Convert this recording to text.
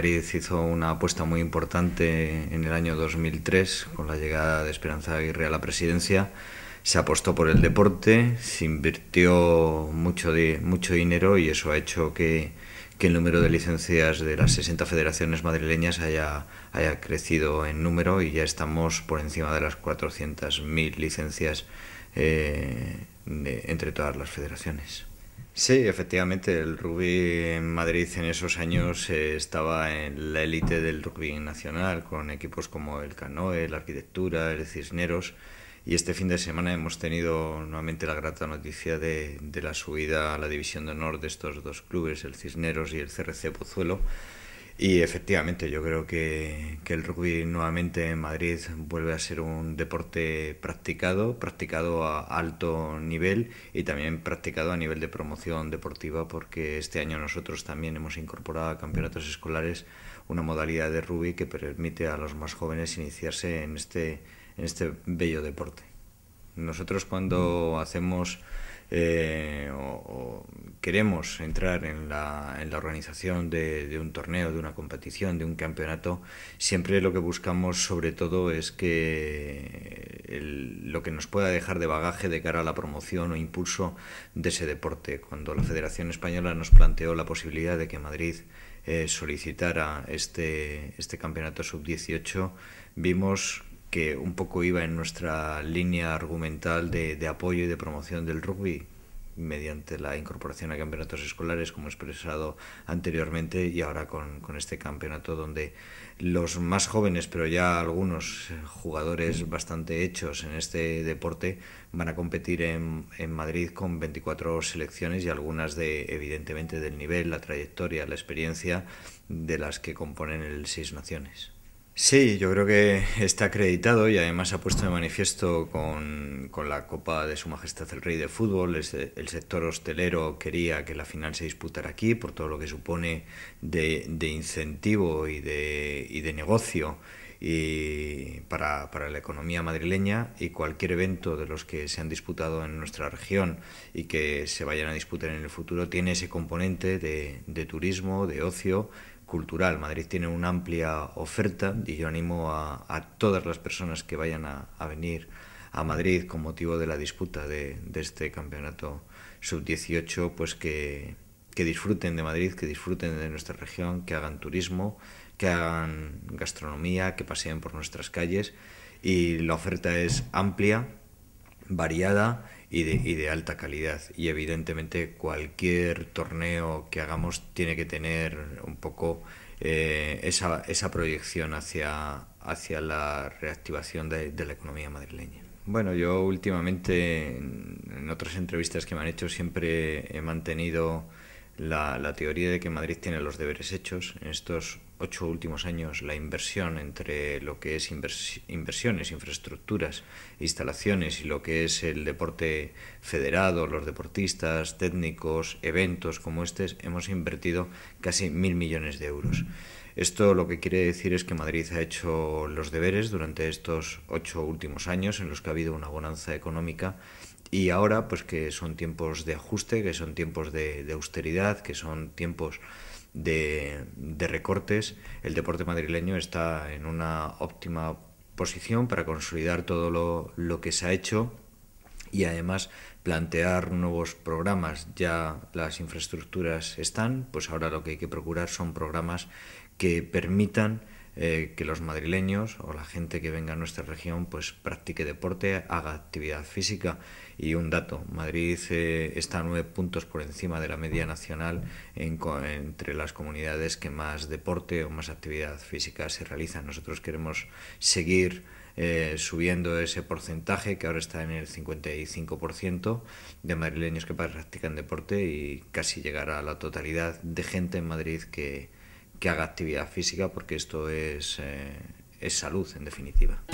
Madrid hizo una apuesta muy importante en el año 2003 con la llegada de Esperanza Aguirre a la presidencia. Se apostó por el deporte, se invirtió mucho, de, mucho dinero y eso ha hecho que, el número de licencias de las 60 federaciones madrileñas haya, crecido en número y ya estamos por encima de las 400.000 licencias eh, entre todas las federaciones. Sí, efectivamente, el rugby en Madrid en esos años eh, estaba en la élite del rugby nacional, con equipos como el Canoe, la Arquitectura, el Cisneros. Y este fin de semana hemos tenido nuevamente la grata noticia de, de la subida a la División de Honor de estos dos clubes, el Cisneros y el CRC Pozuelo y efectivamente, yo creo que, el rugby nuevamente en Madrid vuelve a ser un deporte practicado, practicado a alto nivel y también practicado a nivel de promoción deportiva, porque este año nosotros también hemos incorporado a campeonatos escolares una modalidad de rugby que permite a los más jóvenes iniciarse en este, en este bello deporte. Nosotros cuando hacemos eh, o, queremos entrar en la, organización de, un torneo, de una competición, de un campeonato, siempre lo que buscamos sobre todo es que lo que nos pueda dejar de bagaje de cara a la promoción o impulso de ese deporte. Cuando la Federación Española nos planteó la posibilidad de que Madrid eh, solicitara este, este campeonato sub-18, vimos que un poco iba en nuestra línea argumental de, apoyo y de promoción del rugby mediante la incorporación a campeonatos escolares, como expresado anteriormente, y ahora con, este campeonato donde los más jóvenes, pero ya algunos jugadores bastante hechos en este deporte, van a competir en, en Madrid con 24 selecciones y algunas de, evidentemente, del nivel, la trayectoria, la experiencia de las que componen el Seis Naciones. Sí, yo creo que está acreditado y además ha puesto de manifiesto con, la Copa de Su Majestad el Rey de Fútbol. Eh, el sector hostelero quería que la final se disputara aquí por todo lo que supone de, de incentivo y de, y de negocio y para, para, la economía madrileña y cualquier evento de los que se han disputado en nuestra región y que se vayan a disputar en el futuro tiene ese componente de, de turismo, de ocio, cultural. Madrid tiene una amplia oferta y yo animo a, todas las personas que vayan a, venir a Madrid con motivo de la disputa de, este campeonato sub-18, pues que, que disfruten de Madrid, que disfruten de nuestra región, que hagan turismo, que hagan gastronomía, que paseen por nuestras calles y la oferta es amplia, variada y de, alta calidad. Y evidentemente cualquier torneo que hagamos tiene que tener un poco eh, esa, proyección hacia, hacia la reactivación de, la economía madrileña. Bueno, yo últimamente en otras entrevistas que me han hecho siempre he mantenido la, teoría de que Madrid tiene los deberes hechos. En estos ocho últimos años la inversión entre lo que es inversiones, infraestructuras, instalaciones y lo que es el deporte federado, los deportistas, técnicos, eventos como este, hemos invertido casi mil millones de euros. Esto lo que quiere decir es que Madrid ha hecho los deberes durante estos ocho últimos años en los que ha habido una bonanza económica y ahora pues que son tiempos de ajuste, que son tiempos de, de austeridad, que son tiempos de, recortes, el deporte madrileño está en una óptima posición para consolidar todo lo, lo que se ha hecho y además plantear nuevos programas. Ya las infraestructuras están, pues ahora lo que hay que procurar son programas que permitan eh, que los madrileños o la gente que venga a nuestra región pues practique deporte, haga actividad física. Y un dato, Madrid eh, está nueve puntos por encima de la media nacional entre las comunidades que más deporte o más actividad física se realiza... Nosotros queremos seguir eh, subiendo ese porcentaje que ahora está en el 55% de madrileños que practican deporte y casi llegar a la totalidad de gente en Madrid que, que haga actividad física porque esto es, eh, es salud en definitiva.